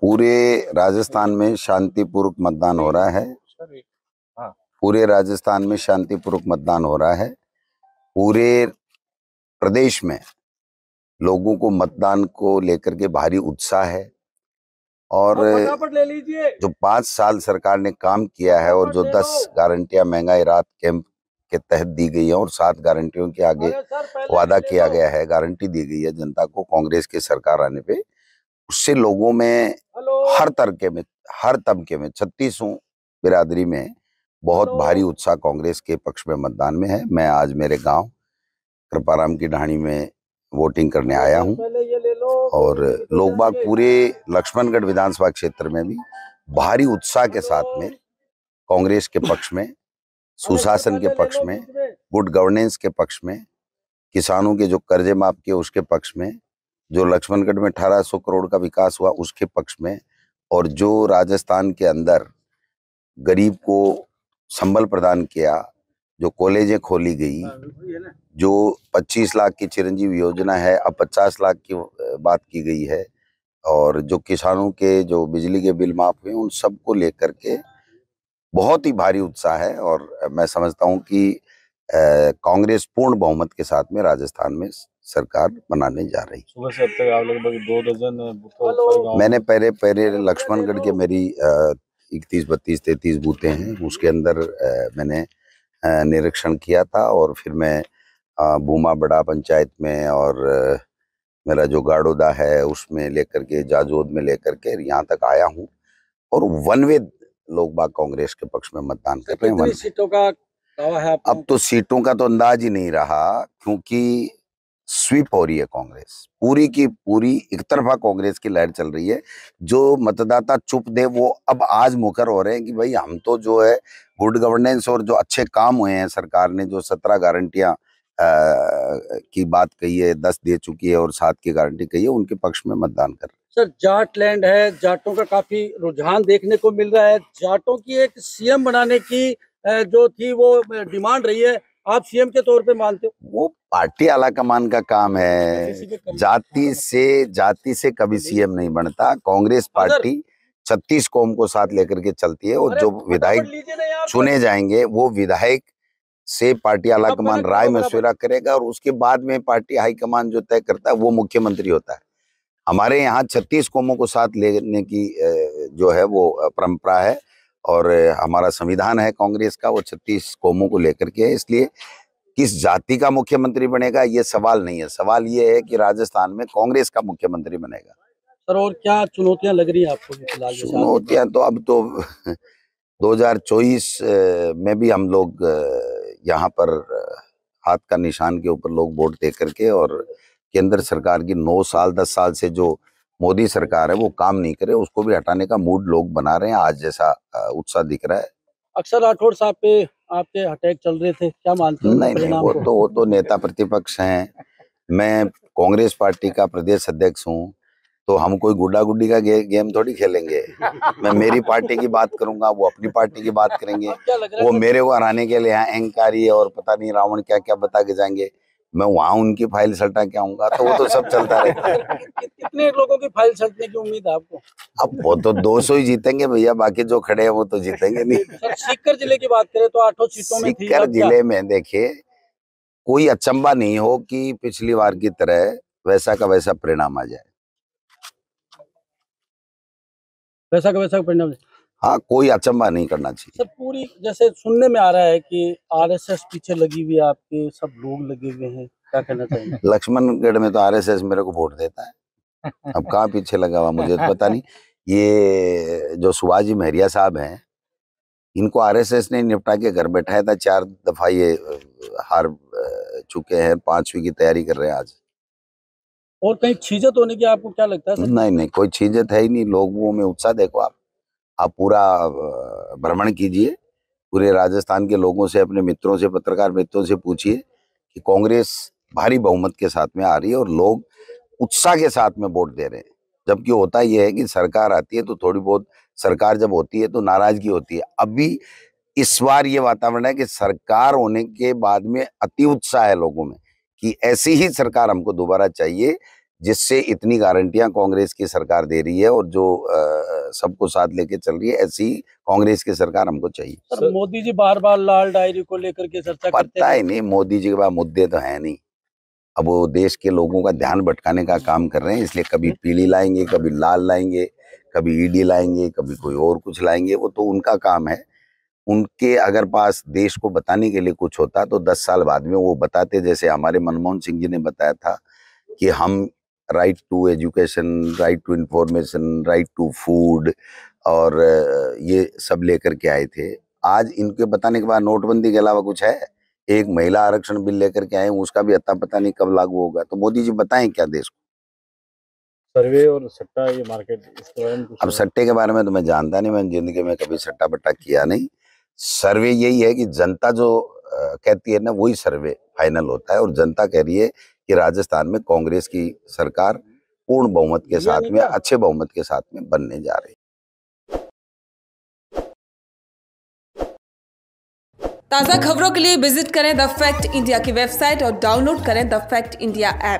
पूरे राजस्थान में शांतिपूर्वक मतदान हो रहा है हाँ। पूरे राजस्थान में शांतिपूर्वक मतदान हो रहा है पूरे प्रदेश में लोगों को मतदान को लेकर के भारी उत्साह है और ले लीजिए जो पांच साल सरकार ने काम किया है और जो दस गारंटियां महंगाई रात कैंप के तहत दी गई है और सात गारंटियों के आगे वादा किया गया है गारंटी दी गई है जनता को कांग्रेस की सरकार आने पर उससे लोगों में हर तरके में हर तबके में छत्तीसों बिरादरी में बहुत भारी उत्साह कांग्रेस के पक्ष में मतदान में है मैं आज मेरे गांव कृपाराम की ढाणी में वोटिंग करने आया हूं और लोग बाग पूरे लक्ष्मणगढ़ विधानसभा क्षेत्र में भी भारी उत्साह के साथ में कांग्रेस के पक्ष में सुशासन के पक्ष में गुड गवर्नेंस के पक्ष में किसानों के जो कर्जे माफ किए उसके पक्ष में जो लक्ष्मणगढ़ में 1800 करोड़ का विकास हुआ उसके पक्ष में और जो राजस्थान के अंदर गरीब को संबल प्रदान किया जो कॉलेजें खोली गई हाँ, जो 25 लाख की चिरंजीव योजना है अब 50 लाख की बात की गई है और जो किसानों के जो बिजली के बिल माफ हुए उन सबको लेकर के बहुत ही भारी उत्साह है और मैं समझता हूँ कि कांग्रेस पूर्ण बहुमत के साथ में राजस्थान में सरकार बनाने जा रही सुबह से अब तक आप लगभग दो दर्जन मैंने पहले पहले लक्ष्मणगढ़ के मेरी इकतीस बत्तीस तैतीस बूते हैं उसके अंदर मैंने निरीक्षण किया था और फिर मैं भूमा बड़ा पंचायत में और मेरा जो गाड़ोदा है उसमें लेकर के जाजोद में लेकर के यहाँ तक आया हूँ और वन वे लोग बाग कांग्रेस के पक्ष में मतदान कर रहे हैं सीटों का अब तो सीटों का तो अंदाज ही नहीं रहा क्योंकि स्वीप हो रही है कांग्रेस पूरी की पूरी एक तरफा कांग्रेस की लहर चल रही है जो मतदाता चुप दे वो अब आज मुकर हो रहे हैं कि भाई हम तो जो है गुड गवर्नेंस और जो अच्छे काम हुए हैं सरकार ने जो सत्रह गारंटियां की बात कही है दस दे चुकी है और सात की गारंटी कही है उनके पक्ष में मतदान कर सर जाट लैंड है जाटों का काफी रुझान देखने को मिल रहा है जाटों की एक सीएम बनाने की जो थी वो डिमांड रही है आप सीएम के तौर पे मानते हो वो पार्टी आला कमान का काम है अच्छा, जाति हाँ। से जाति से कभी सीएम नहीं बनता कांग्रेस पार्टी छत्तीस कौम को साथ लेकर के चलती है और जो विधायक चुने जाएंगे वो विधायक से पार्टी आला कमान तो राय मशुरा करेगा और उसके बाद में पार्टी हाईकमान जो तय करता है वो मुख्यमंत्री होता है हमारे यहाँ छत्तीस कौमों को साथ लेने की जो है वो परंपरा है और हमारा संविधान है कांग्रेस का वो छत्तीस कौमों को लेकर के है इसलिए किस जाति का मुख्यमंत्री बनेगा ये सवाल नहीं है सवाल ये है कि राजस्थान में कांग्रेस का मुख्यमंत्री बनेगा सर और क्या चुनौतियां लग रही हैं आपको चुनौतियां तो अब तो 2024 में भी हम लोग यहाँ पर हाथ का निशान के ऊपर लोग वोट दे करके और केंद्र सरकार की नौ साल दस साल से जो मोदी सरकार है वो काम नहीं करे उसको भी हटाने का मूड लोग बना रहे हैं आज जैसा उत्साह दिख रहा है अक्सर राठौड़ साहब पे आपके अटैक चल रहे थे क्या मानते हैं नहीं नहीं वो तो वो तो नेता प्रतिपक्ष हैं मैं कांग्रेस पार्टी का प्रदेश अध्यक्ष हूँ तो हम कोई गुड्डा गुड्डी का गे, गेम थोड़ी खेलेंगे मैं मेरी पार्टी की बात करूंगा वो अपनी पार्टी की बात करेंगे वो मेरे को हराने के लिए यहाँ अहंकारी और पता नहीं रावण क्या क्या बता के जाएंगे मैं वहाँ उनकी फाइल सटा के आऊंगा तो वो तो सब चलता रहता है कितने लोगों की फाइल सटने की उम्मीद है आपको अब वो तो 200 ही जीतेंगे भैया बाकी जो खड़े हैं वो तो जीतेंगे नहीं सीकर जिले की बात करें तो आठों सीटों में सीकर जिले में देखिए कोई अचंबा नहीं हो कि पिछली बार की तरह वैसा का वैसा परिणाम आ जाए वैसा का वैसा परिणाम हाँ कोई अचंबा नहीं करना चाहिए सर पूरी जैसे सुनने में आ रहा है कि आरएसएस पीछे लगी हुई है आपके सब लोग लगे हुए हैं क्या कहना चाहिए लक्ष्मणगढ़ में तो आरएसएस मेरे को वोट देता है अब कहाँ पीछे लगा हुआ मुझे तो पता नहीं ये जो सुभाजी जी महरिया साहब हैं इनको आरएसएस ने निपटा के घर बैठाया था चार दफा ये हार चुके हैं पांचवी की तैयारी कर रहे हैं आज और कहीं छीजत होने की आपको क्या लगता है सर? नहीं नहीं कोई छीजत है ही नहीं लोगों में उत्साह देखो आप आप पूरा भ्रमण कीजिए पूरे राजस्थान के लोगों से अपने मित्रों से पत्रकार मित्रों से पूछिए कि कांग्रेस भारी बहुमत के साथ में आ रही है और लोग उत्साह के साथ में वोट दे रहे हैं जबकि होता यह है कि सरकार आती है तो थोड़ी बहुत सरकार जब होती है तो नाराजगी होती है अभी इस बार ये वातावरण है कि सरकार होने के बाद में अति उत्साह है लोगों में कि ऐसी ही सरकार हमको दोबारा चाहिए जिससे इतनी गारंटियां कांग्रेस की सरकार दे रही है और जो सबको साथ लेके चल रही है ऐसी कांग्रेस की सरकार हमको चाहिए सर मोदी जी बार बार लाल डायरी को लेकर के चर्चा पता ही नहीं मोदी जी के पास मुद्दे तो है नहीं अब वो देश के लोगों का ध्यान भटकाने का काम कर रहे हैं इसलिए कभी हम्म। पीली लाएंगे कभी लाल लाएंगे कभी ईडी लाएंगे कभी कोई और कुछ लाएंगे वो तो उनका काम है उनके अगर पास देश को बताने के लिए कुछ होता तो दस साल बाद में वो बताते जैसे हमारे मनमोहन सिंह जी ने बताया था कि हम right to education right to information right to food और ये सब लेकर के आए थे आज इनके बताने के बाद नोटबंदी के अलावा कुछ है एक महिला आरक्षण बिल लेकर के आए उसका भी अता पता नहीं कब लागू होगा तो मोदी जी बताएं क्या देश को सर्वे और सट्टा ये मार्केट इसके अब सट्टे के बारे में तो मैं जानता नहीं मैंने जिंदगी में कभी सट्टा बट्टा किया नहीं सर्वे यही है कि जनता जो कहती है ना वही सर्वे फाइनल होता है और जनता कह रही है कि राजस्थान में कांग्रेस की सरकार पूर्ण बहुमत के साथ में अच्छे बहुमत के साथ में बनने जा रही ताज़ा खबरों के लिए विजिट करें द फैक्ट इंडिया की वेबसाइट और डाउनलोड करें द फैक्ट इंडिया ऐप